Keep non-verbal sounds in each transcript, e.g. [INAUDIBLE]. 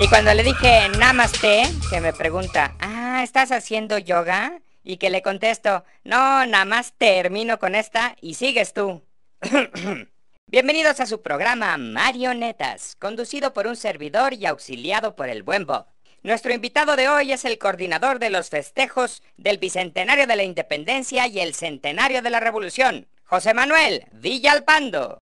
Y cuando le dije namaste, que me pregunta, ah, ¿estás haciendo yoga? Y que le contesto, no, nada más termino con esta y sigues tú. [COUGHS] Bienvenidos a su programa Marionetas, conducido por un servidor y auxiliado por el buen Bob. Nuestro invitado de hoy es el coordinador de los festejos del Bicentenario de la Independencia y el Centenario de la Revolución, José Manuel Villalpando.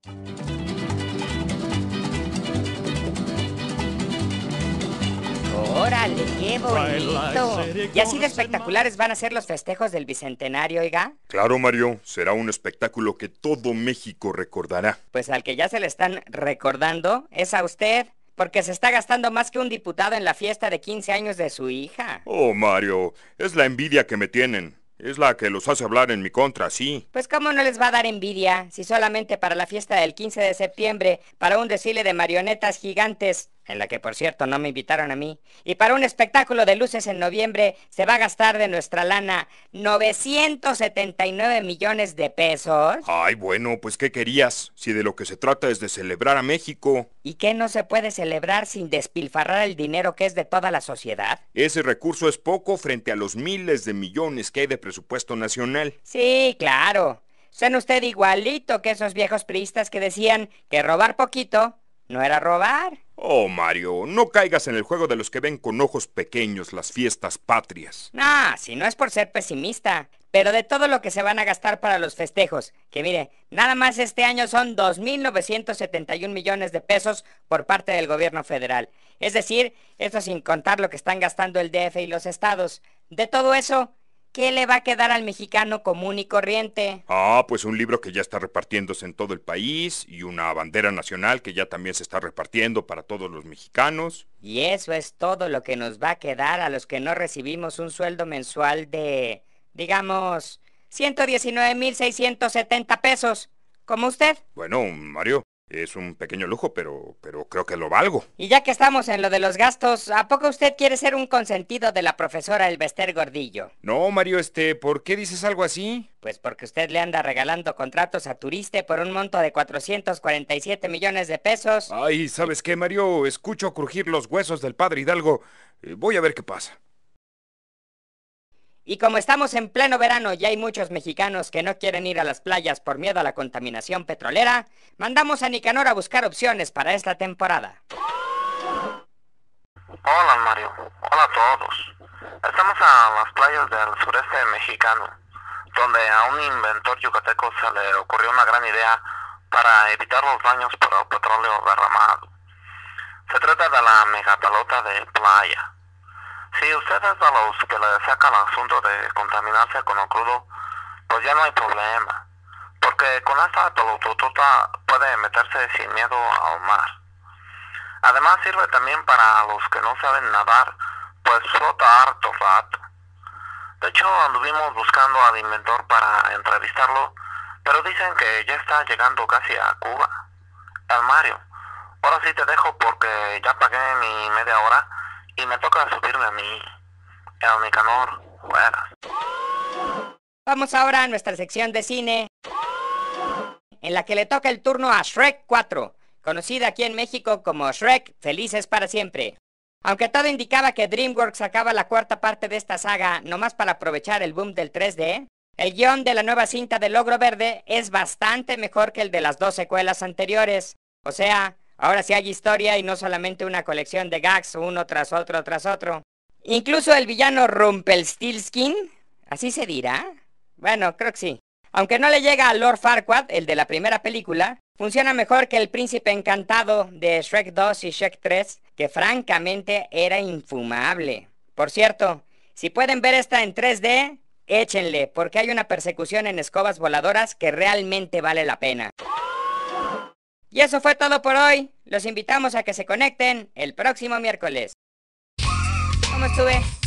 qué bonito. Y así de espectaculares van a ser los festejos del Bicentenario, oiga. Claro, Mario, será un espectáculo que todo México recordará. Pues al que ya se le están recordando es a usted. Porque se está gastando más que un diputado en la fiesta de 15 años de su hija. Oh, Mario, es la envidia que me tienen. Es la que los hace hablar en mi contra, sí. Pues cómo no les va a dar envidia si solamente para la fiesta del 15 de septiembre, para un desfile de marionetas gigantes, en la que por cierto no me invitaron a mí, y para un espectáculo de luces en noviembre se va a gastar de nuestra lana 979 millones de pesos. Ay, bueno, pues ¿qué querías? Si de lo que se trata es de celebrar a México. ¿Y qué no se puede celebrar sin despilfarrar el dinero que es de toda la sociedad? Ese recurso es poco frente a los miles de millones que hay de presupuesto nacional. Sí, claro. Son usted igualito que esos viejos priistas que decían que robar poquito no era robar, Oh, Mario, no caigas en el juego de los que ven con ojos pequeños las fiestas patrias. Ah, si no es por ser pesimista, pero de todo lo que se van a gastar para los festejos, que mire, nada más este año son 2.971 millones de pesos por parte del gobierno federal. Es decir, esto sin contar lo que están gastando el DF y los estados. De todo eso, ¿Qué le va a quedar al mexicano común y corriente? Ah, pues un libro que ya está repartiéndose en todo el país y una bandera nacional que ya también se está repartiendo para todos los mexicanos. Y eso es todo lo que nos va a quedar a los que no recibimos un sueldo mensual de, digamos, 119.670 pesos, como usted. Bueno, Mario, es un pequeño lujo, pero, pero creo que lo valgo. Y ya que estamos en lo de los gastos, ¿a poco usted quiere ser un consentido de la profesora Elbester Gordillo? No, Mario, este, ¿por qué dices algo así? Pues porque usted le anda regalando contratos a Turiste por un monto de 447 millones de pesos. Ay, ¿sabes qué, Mario? Escucho crujir los huesos del padre Hidalgo. Eh, voy a ver qué pasa. Y como estamos en pleno verano y hay muchos mexicanos que no quieren ir a las playas por miedo a la contaminación petrolera, mandamos a Nicanor a buscar opciones para esta temporada. Hola Mario, hola a todos. Estamos a las playas del sureste mexicano, donde a un inventor yucateco se le ocurrió una gran idea para evitar los daños por el petróleo derramado. Se trata de la megatalota de playa si ustedes a los que le sacan el asunto de contaminarse con lo crudo, pues ya no hay problema. Porque con esta tolotututa puede meterse sin miedo al mar. Además sirve también para los que no saben nadar, pues flota harto rato. De hecho, anduvimos buscando al inventor para entrevistarlo, pero dicen que ya está llegando casi a Cuba. Al Mario, ahora sí te dejo porque ya pagué mi media hora y me toca subirme a mí, a mi canor. Bueno. Vamos ahora a nuestra sección de cine, en la que le toca el turno a Shrek 4, conocida aquí en México como Shrek Felices para Siempre. Aunque todo indicaba que DreamWorks sacaba la cuarta parte de esta saga nomás para aprovechar el boom del 3D, el guión de la nueva cinta de Logro Verde es bastante mejor que el de las dos secuelas anteriores. O sea, Ahora sí hay historia y no solamente una colección de gags uno tras otro tras otro. Incluso el villano Rumpelstiltskin, así se dirá. Bueno, creo que sí. Aunque no le llega a Lord Farquaad, el de la primera película, funciona mejor que el príncipe encantado de Shrek 2 y Shrek 3, que francamente era infumable. Por cierto, si pueden ver esta en 3D, échenle, porque hay una persecución en escobas voladoras que realmente vale la pena. Y eso fue todo por hoy. Los invitamos a que se conecten el próximo miércoles. ¿Cómo estuve?